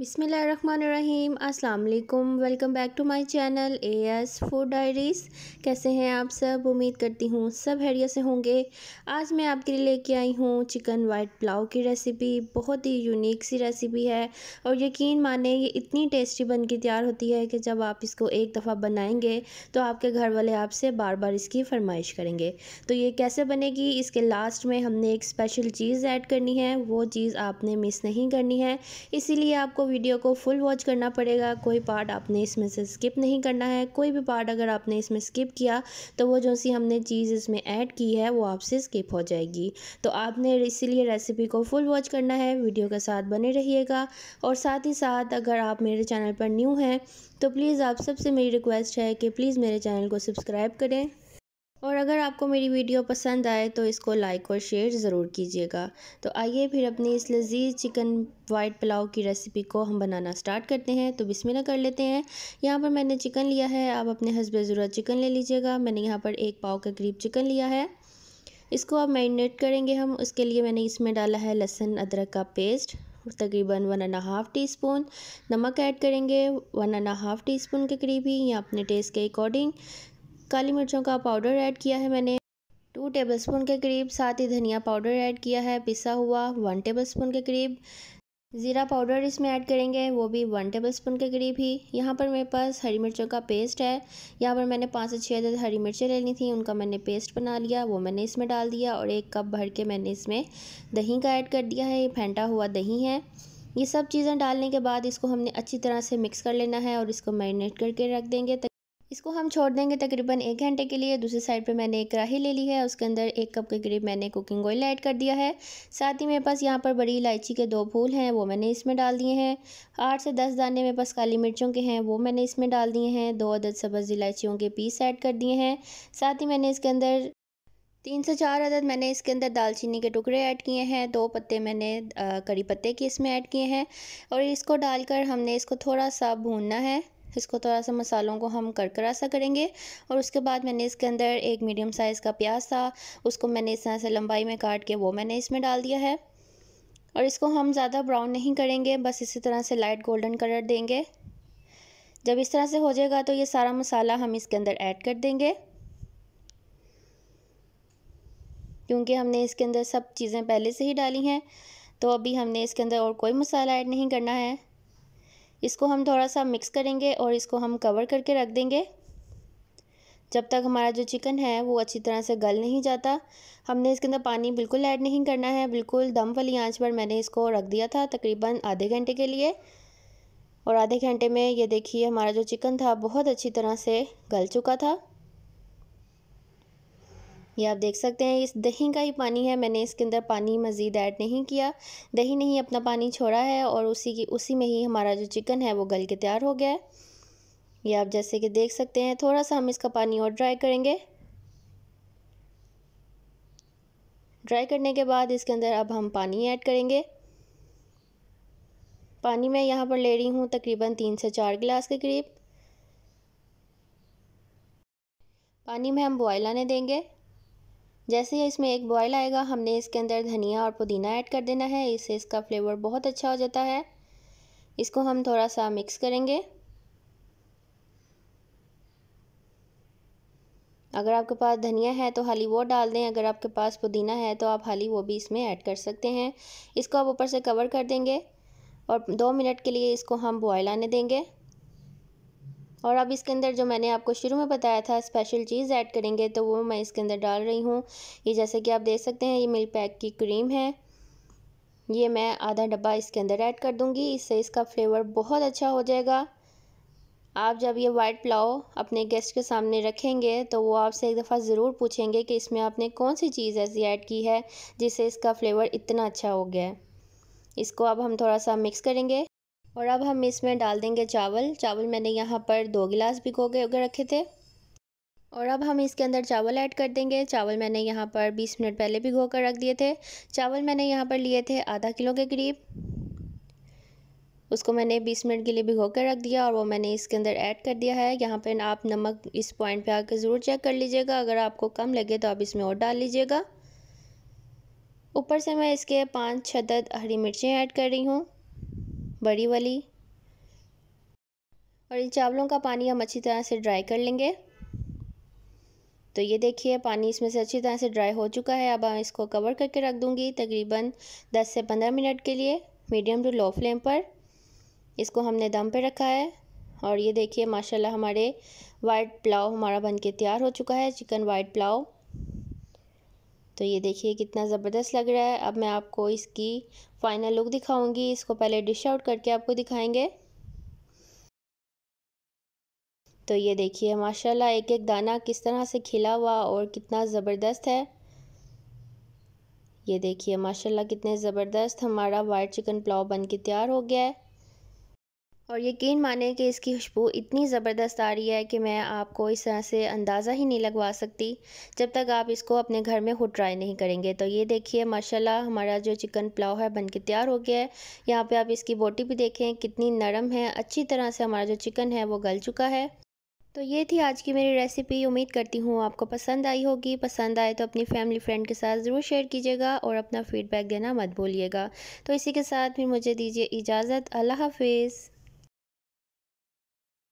बिसमीम् अल्लाम welcome back to my channel A S food diaries कैसे हैं आप सब उम्मीद करती हूँ सब हैरियत से होंगे आज मैं आपके लिए लेके आई हूँ चिकन वाइट पुलाव की रेसिपी बहुत ही यूनिक सी रेसिपी है और यकीन माने ये इतनी टेस्टी बन के तैयार होती है कि जब आप इसको एक दफ़ा बनाएँगे तो आपके घर वाले आपसे बार बार इसकी फरमाइश करेंगे तो ये कैसे बनेगी इसके लास्ट में हमने एक स्पेशल चीज़ ऐड करनी है वो चीज़ आपने मिस नहीं करनी है इसीलिए आपको वीडियो को फुल वॉच करना पड़ेगा कोई पार्ट आपने इसमें से स्किप नहीं करना है कोई भी पार्ट अगर आपने इसमें स्किप किया तो वो जो सी हमने चीज़ इसमें ऐड की है वो आपसे स्किप हो जाएगी तो आपने इसीलिए रेसिपी को फुल वॉच करना है वीडियो के साथ बने रहिएगा और साथ ही साथ अगर आप मेरे चैनल पर न्यू हैं तो प्लीज़ आप सबसे मेरी रिक्वेस्ट है कि प्लीज़ मेरे चैनल को सब्सक्राइब करें और अगर आपको मेरी वीडियो पसंद आए तो इसको लाइक और शेयर ज़रूर कीजिएगा तो आइए फिर अपनी इस लजीज चिकन वाइट पुलाव की रेसिपी को हम बनाना स्टार्ट करते हैं तो बिस्मिल्लाह कर लेते हैं यहाँ पर मैंने चिकन लिया है आप अपने हसब ज़रूरत चिकन ले लीजिएगा मैंने यहाँ पर एक पाव के करीब चिकन लिया है इसको आप मैरिनेट करेंगे हम उसके लिए मैंने इसमें डाला है लहसन अदरक का पेस्ट तकरीबन one and half teaspoon नमक ऐड करेंगे one and half teaspoon के करीब ही या अपने टेस्ट के अकॉर्डिंग काली मिर्चों का पाउडर ऐड किया है मैंने टू टेबलस्पून के करीब साथ ही धनिया पाउडर ऐड किया है पिसा हुआ वन टेबलस्पून के करीब ज़ीरा पाउडर इसमें ऐड करेंगे वो भी वन टेबल स्पून के करीब ही यहाँ पर मेरे पास हरी मिर्चों का पेस्ट है यहाँ पर मैंने पाँच से छः अदद हरी मिर्चें लेनी थी उनका मैंने पेस्ट बना लिया वो मैंने इसमें डाल दिया और एक कप भर के मैंने इसमें दही का ऐड कर दिया है ये फेंटा हुआ दही है ये सब चीज़ें डालने के बाद इसको हमने अच्छी तरह से मिक्स कर लेना है और इसको मैरिनेट करके रख देंगे इसको हम छोड़ देंगे तकरीबन एक घंटे के लिए दूसरी साइड पे मैंने एक कढ़ाई ले ली है उसके अंदर एक कप के करीब मैंने कुकिंग ऑयल ऐड कर दिया है साथ ही मेरे पास यहाँ पर बड़ी इलायची के दो फूल हैं वो मैंने इसमें डाल दिए हैं आठ से दस दाने मेरे पास काली मिर्चों के हैं वो मैंने इसमें डाल दिए हैं दो अदद सब्ज़ इलायचियों के पीस ऐड कर दिए हैं साथ ही मैंने इसके अंदर तीन से चार अदद मैंने इसके अंदर दालचीनी के टुकड़े ऐड किए हैं दो पत्ते मैंने कड़ी पत्ते के इसमें ऐड किए हैं और इसको डालकर हमने इसको थोड़ा सा भूनना है इसको थोड़ा सा मसालों को हम करकरा सा करेंगे और उसके बाद मैंने इसके अंदर एक मीडियम साइज़ का प्याज था उसको मैंने इस तरह से लंबाई में काट के वो मैंने इसमें डाल दिया है और इसको हम ज़्यादा ब्राउन नहीं करेंगे बस इसी तरह से लाइट गोल्डन कलर देंगे जब इस तरह से हो जाएगा तो ये सारा मसाला हम इसके अंदर ऐड कर देंगे क्योंकि हमने इसके अंदर सब चीज़ें पहले से ही डाली हैं तो अभी हमने इसके अंदर और कोई मसाला ऐड नहीं करना है इसको हम थोड़ा सा मिक्स करेंगे और इसको हम कवर करके रख देंगे जब तक हमारा जो चिकन है वो अच्छी तरह से गल नहीं जाता हमने इसके अंदर पानी बिल्कुल ऐड नहीं करना है बिल्कुल दम वाली आंच पर मैंने इसको रख दिया था तकरीबन आधे घंटे के लिए और आधे घंटे में ये देखिए हमारा जो चिकन था बहुत अच्छी तरह से गल चुका था ये आप देख सकते हैं इस दही का ही पानी है मैंने इसके अंदर पानी मज़ीद ऐड नहीं किया दही ने ही अपना पानी छोड़ा है और उसी की उसी में ही हमारा जो चिकन है वो गल के तैयार हो गया है ये आप जैसे कि देख सकते हैं थोड़ा सा हम इसका पानी और ड्राई करेंगे ड्राई करने के बाद इसके अंदर अब हम पानी ऐड करेंगे पानी मैं यहाँ पर ले रही हूँ तकरीबन तीन से चार गिलास के करीब पानी में हम बॉयल आने देंगे जैसे ही इसमें एक बॉयल आएगा हमने इसके अंदर धनिया और पुदीना ऐड कर देना है इससे इसका फ्लेवर बहुत अच्छा हो जाता है इसको हम थोड़ा सा मिक्स करेंगे अगर आपके पास धनिया है तो हाली वो डाल दें अगर आपके पास पुदीना है तो आप हाली वो भी इसमें ऐड कर सकते हैं इसको आप ऊपर से कवर कर देंगे और दो मिनट के लिए इसको हम बॉयल आने देंगे और अब इसके अंदर जो मैंने आपको शुरू में बताया था स्पेशल चीज़ ऐड करेंगे तो वो मैं इसके अंदर डाल रही हूँ ये जैसे कि आप देख सकते हैं ये मिल्क पैक की क्रीम है ये मैं आधा डब्बा इसके अंदर ऐड कर दूँगी इससे इसका फ्लेवर बहुत अच्छा हो जाएगा आप जब ये वाइट पुलाव अपने गेस्ट के सामने रखेंगे तो वो आपसे एक दफ़ा ज़रूर पूछेंगे कि इसमें आपने कौन सी चीज़ ऐसी ऐड की है जिससे इसका फ्लेवर इतना अच्छा हो गया है इसको अब हम थोड़ा सा मिक्स करेंगे और अब हम इसमें डाल देंगे चावल चावल मैंने यहाँ पर दो गिलास भिगो के रखे थे और अब हम इसके अंदर चावल ऐड कर देंगे चावल मैंने यहाँ पर 20 मिनट पहले भिगो कर रख दिए थे चावल मैंने यहाँ पर लिए थे आधा किलो के करीब उसको मैंने 20 मिनट के लिए भिगो कर रख दिया और वो मैंने इसके अंदर ऐड कर दिया है यहाँ पर आप नमक इस पॉइंट पे आकर ज़रूर चेक कर लीजिएगा अगर आपको कम लगे तो आप इसमें और डाल लीजिएगा ऊपर से मैं इसके पाँच छदद हरी मिर्चें ऐड कर रही हूँ बड़ी वाली और इन चावलों का पानी हम अच्छी तरह से ड्राई कर लेंगे तो ये देखिए पानी इसमें से अच्छी तरह से ड्राई हो चुका है अब मैं इसको कवर करके रख दूँगी तकरीबन 10 से 15 मिनट के लिए मीडियम टू लो फ्लेम पर इसको हमने दम पे रखा है और ये देखिए माशाल्लाह हमारे वाइट पुलाव हमारा बनके तैयार हो चुका है चिकन वाइट पुलाव तो ये देखिए कितना ज़बरदस्त लग रहा है अब मैं आपको इसकी फ़ाइनल लुक दिखाऊंगी इसको पहले डिश आउट करके आपको दिखाएंगे तो ये देखिए माशाल्लाह एक एक दाना किस तरह से खिला हुआ और कितना ज़बरदस्त है ये देखिए माशाल्लाह कितने ज़बरदस्त हमारा वाइट चिकन पुलाव बन के तैयार हो गया है और यकीन माने कि इसकी खुशबू इतनी ज़बरदस्त आ रही है कि मैं आपको इस तरह से अंदाज़ा ही नहीं लगवा सकती जब तक आप इसको अपने घर में खुद ट्राई नहीं करेंगे तो ये देखिए माशाल्लाह हमारा जो चिकन पुलाव है बन के तैयार हो गया है यहाँ पे आप इसकी बोटी भी देखें कितनी नरम है अच्छी तरह से हमारा जो चिकन है वो गल चुका है तो ये थी आज की मेरी रेसिपी उम्मीद करती हूँ आपको पसंद आई होगी पसंद आए तो अपनी फैमिली फ्रेंड के साथ ज़रूर शेयर कीजिएगा और अपना फ़ीडबैक देना मत भूलिएगा तो इसी के साथ फिर मुझे दीजिए इजाज़त अल्लाह हाफिज़